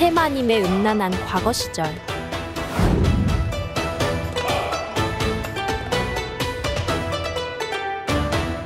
세마님의 음란한 과거 시절.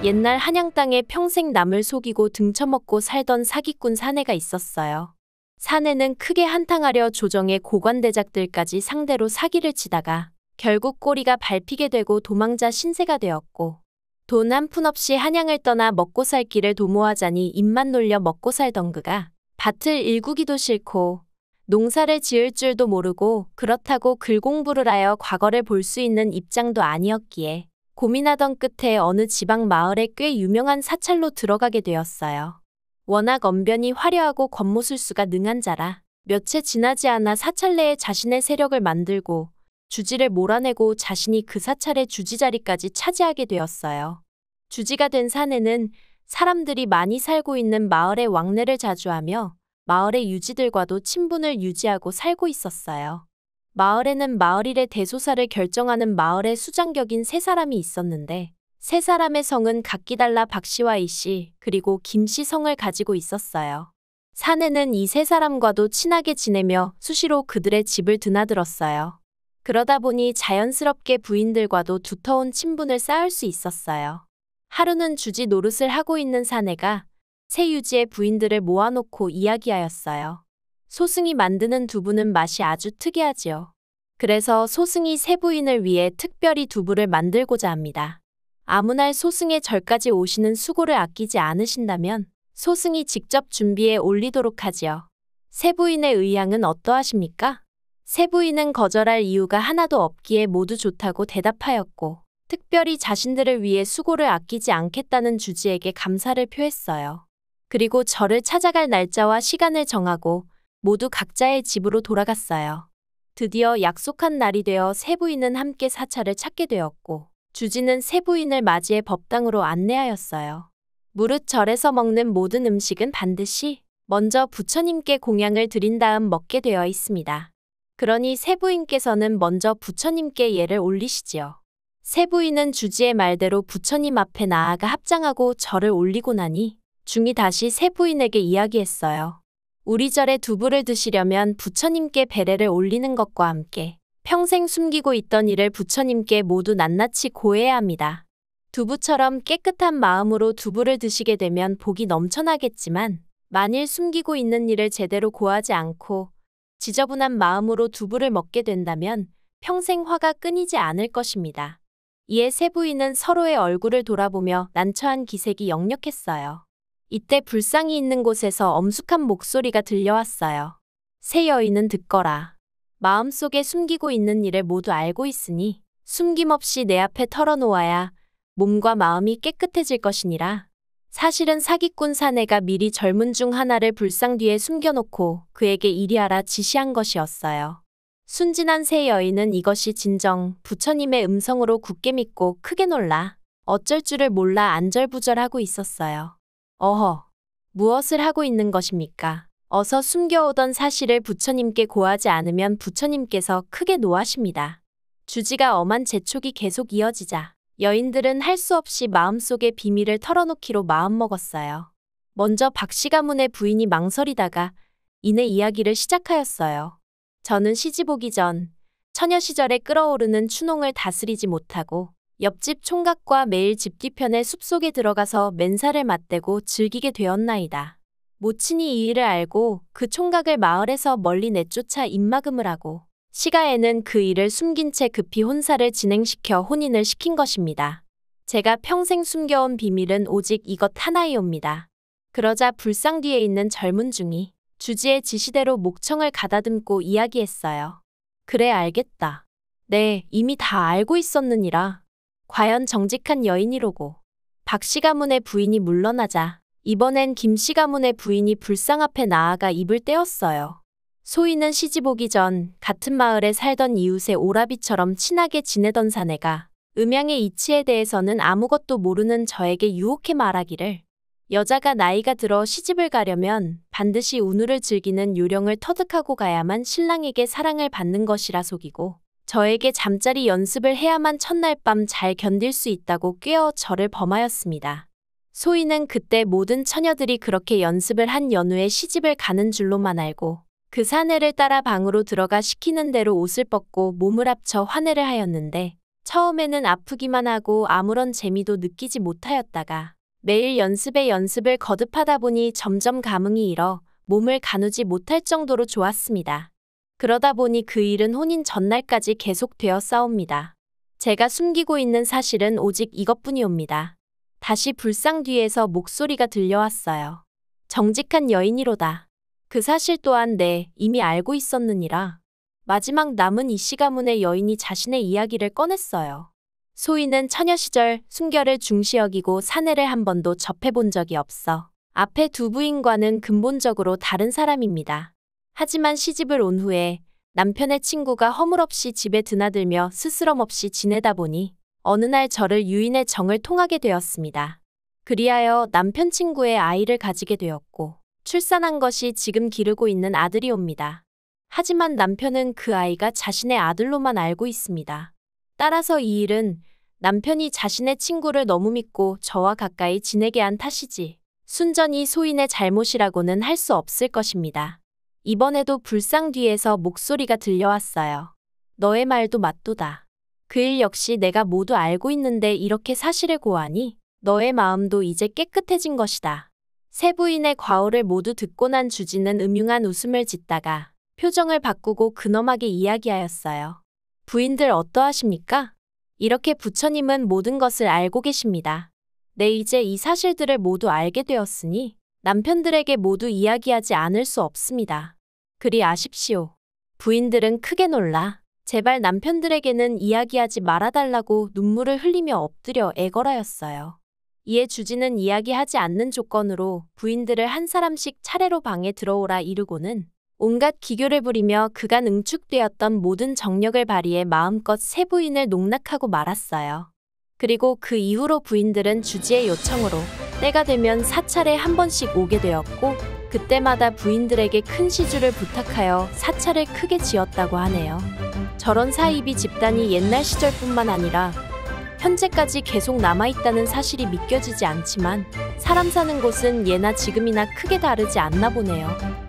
옛날 한양 땅에 평생 남을 속이고 등쳐먹고 살던 사기꾼 사내가 있었어요. 사내는 크게 한탕하려 조정의 고관대작들까지 상대로 사기를 치다가 결국 꼬리가 밟히게 되고 도망자 신세가 되었고 돈 한 푼 없이 한양을 떠나 먹고 살 길을 도모하자니 입만 놀려 먹고 살던 그가 밭을 일구기도 싫고 농사를 지을 줄도 모르고 그렇다고 글공부를 하여 과거를 볼 수 있는 입장도 아니었기에 고민하던 끝에 어느 지방 마을에 꽤 유명한 사찰로 들어가게 되었어요. 워낙 언변이 화려하고 권모술수가 능한 자라 몇채 지나지 않아 사찰 내에 자신의 세력을 만들고 주지를 몰아내고 자신이 그 사찰의 주지 자리까지 차지하게 되었어요. 주지가 된 산에는 사람들이 많이 살고 있는 마을의 왕래를 자주 하며 마을의 유지들과도 친분을 유지하고 살고 있었어요. 마을에는 마을일의 대소사를 결정하는 마을의 수장격인 세 사람이 있었는데 세 사람의 성은 각기 달라 박씨와 이씨 그리고 김씨 성을 가지고 있었어요. 사내는 이 세 사람과도 친하게 지내며 수시로 그들의 집을 드나들었어요. 그러다 보니 자연스럽게 부인들과도 두터운 친분을 쌓을 수 있었어요. 하루는 주지 노릇을 하고 있는 사내가 세유지의 부인들을 모아놓고 이야기하였어요. 소승이 만드는 두부는 맛이 아주 특이하지요. 그래서 소승이 세 부인을 위해 특별히 두부를 만들고자 합니다. 아무 날 소승의 절까지 오시는 수고를 아끼지 않으신다면 소승이 직접 준비해 올리도록 하지요. 세 부인의 의향은 어떠하십니까? 세 부인은 거절할 이유가 하나도 없기에 모두 좋다고 대답하였고 특별히 자신들을 위해 수고를 아끼지 않겠다는 주지에게 감사를 표했어요. 그리고 저를 찾아갈 날짜와 시간을 정하고 모두 각자의 집으로 돌아갔어요. 드디어 약속한 날이 되어 세 부인은 함께 사찰을 찾게 되었고 주지는 세 부인을 맞이해 법당으로 안내하였어요. 무릇절에서 먹는 모든 음식은 반드시 먼저 부처님께 공양을 드린 다음 먹게 되어 있습니다. 그러니 세 부인께서는 먼저 부처님께 예를 올리시지요. 세 부인은 주지의 말대로 부처님 앞에 나아가 합장하고 절을 올리고 나니 중이 다시 세 부인에게 이야기했어요. 우리 절에 두부를 드시려면 부처님께 배례를 올리는 것과 함께 평생 숨기고 있던 일을 부처님께 모두 낱낱이 고해야 합니다. 두부처럼 깨끗한 마음으로 두부를 드시게 되면 복이 넘쳐나겠지만 만일 숨기고 있는 일을 제대로 고하지 않고 지저분한 마음으로 두부를 먹게 된다면 평생 화가 끊이지 않을 것입니다. 이에 세 부인은 서로의 얼굴을 돌아보며 난처한 기색이 역력했어요. 이때 불상이 있는 곳에서 엄숙한 목소리가 들려왔어요. 새 여인은 듣거라. 마음속에 숨기고 있는 일을 모두 알고 있으니 숨김없이 내 앞에 털어놓아야 몸과 마음이 깨끗해질 것이니라. 사실은 사기꾼 사내가 미리 젊은 중 하나를 불상 뒤에 숨겨놓고 그에게 이리 하라 지시한 것이었어요. 순진한 새 여인은 이것이 진정 부처님의 음성으로 굳게 믿고 크게 놀라 어쩔 줄을 몰라 안절부절하고 있었어요. 어허, 무엇을 하고 있는 것입니까? 어서 숨겨오던 사실을 부처님께 고하지 않으면 부처님께서 크게 노하십니다. 주지가 엄한 재촉이 계속 이어지자 여인들은 할 수 없이 마음속에 비밀을 털어놓기로 마음먹었어요. 먼저 박씨 가문의 부인이 망설이다가 이내 이야기를 시작하였어요. 저는 시집 오기 전 처녀 시절에 끓어오르는 추농을 다스리지 못하고 옆집 총각과 매일 집뒤편의 숲속에 들어가서 맨살을 맞대고 즐기게 되었나이다. 모친이 이 일을 알고 그 총각을 마을에서 멀리 내쫓아 입막음을 하고 시가에는 그 일을 숨긴 채 급히 혼사를 진행시켜 혼인을 시킨 것입니다. 제가 평생 숨겨온 비밀은 오직 이것 하나이옵니다. 그러자 불상 뒤에 있는 젊은 중이 주지의 지시대로 목청을 가다듬고 이야기했어요. 그래 알겠다. 네, 이미 다 알고 있었느니라. 과연 정직한 여인이로고 박씨 가문의 부인이 물러나자 이번엔 김씨 가문의 부인이 불상 앞에 나아가 입을 떼었어요. 소희는 시집 오기 전 같은 마을에 살던 이웃의 오라비처럼 친하게 지내던 사내가 음양의 이치에 대해서는 아무것도 모르는 저에게 유혹해 말하기를 여자가 나이가 들어 시집을 가려면 반드시 운우를 즐기는 요령을 터득하고 가야만 신랑에게 사랑을 받는 것이라 속이고 저에게 잠자리 연습을 해야만 첫날 밤 잘 견딜 수 있다고 꿰어 저를 범하였습니다. 소희는 그때 모든 처녀들이 그렇게 연습을 한연후에 시집을 가는 줄로만 알고 그 사내를 따라 방으로 들어가 시키는 대로 옷을 벗고 몸을 합쳐 화내를 하였는데 처음에는 아프기만 하고 아무런 재미도 느끼지 못하였다가 매일 연습에 연습을 거듭하다 보니 점점 감흥이 일어 몸을 가누지 못할 정도로 좋았습니다. 그러다 보니 그 일은 혼인 전날까지 계속되어 싸웁니다. 제가 숨기고 있는 사실은 오직 이것뿐이옵니다. 다시 불상 뒤에서 목소리가 들려왔어요. 정직한 여인이로다. 그 사실 또한 내 네, 이미 알고 있었느니라. 마지막 남은 이씨 가문의 여인이 자신의 이야기를 꺼냈어요. 소인은 처녀 시절 순결을 중시 여기고 사내를 한 번도 접해본 적이 없어. 앞에 두 부인과는 근본적으로 다른 사람입니다. 하지만 시집을 온 후에 남편의 친구가 허물없이 집에 드나들며 스스럼없이 지내다 보니 어느 날 저를 유인의 정을 통하게 되었습니다. 그리하여 남편 친구의 아이를 가지게 되었고 출산한 것이 지금 기르고 있는 아들이옵니다. 하지만 남편은 그 아이가 자신의 아들로만 알고 있습니다. 따라서 이 일은 남편이 자신의 친구를 너무 믿고 저와 가까이 지내게 한 탓이지 순전히 소인의 잘못이라고는 할 수 없을 것입니다. 이번에도 불상 뒤에서 목소리가 들려왔어요. 너의 말도 맞도다. 그 일 역시 내가 모두 알고 있는데 이렇게 사실을 고하니 너의 마음도 이제 깨끗해진 것이다. 세 부인의 과오를 모두 듣고 난 주지는 음흉한 웃음을 짓다가 표정을 바꾸고 근엄하게 이야기하였어요. 부인들 어떠하십니까? 이렇게 부처님은 모든 것을 알고 계십니다. 네 이제 이 사실들을 모두 알게 되었으니 남편들에게 모두 이야기하지 않을 수 없습니다. 그리 아십시오. 부인들은 크게 놀라 제발 남편들에게는 이야기하지 말아달라고 눈물을 흘리며 엎드려 애걸하였어요. 이에 주지는 이야기하지 않는 조건으로 부인들을 한 사람씩 차례로 방에 들어오라 이르고는 온갖 기교를 부리며 그간 응축되었던 모든 정력을 발휘해 마음껏 세 부인을 농락하고 말았어요. 그리고 그 이후로 부인들은 주지의 요청으로 때가 되면 사찰에 한 번씩 오게 되었고 그때마다 부인들에게 큰 시주를 부탁하여 사찰을 크게 지었다고 하네요. 저런 사이비 집단이 옛날 시절뿐만 아니라 현재까지 계속 남아있다는 사실이 믿겨지지 않지만 사람 사는 곳은 예나 지금이나 크게 다르지 않나 보네요.